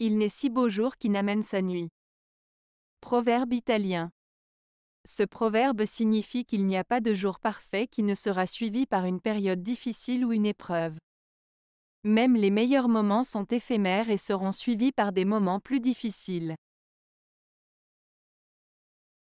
Il n'est si beau jour qui n'amène sa nuit. Proverbe italien. Ce proverbe signifie qu'il n'y a pas de jour parfait qui ne sera suivi par une période difficile ou une épreuve. Même les meilleurs moments sont éphémères et seront suivis par des moments plus difficiles.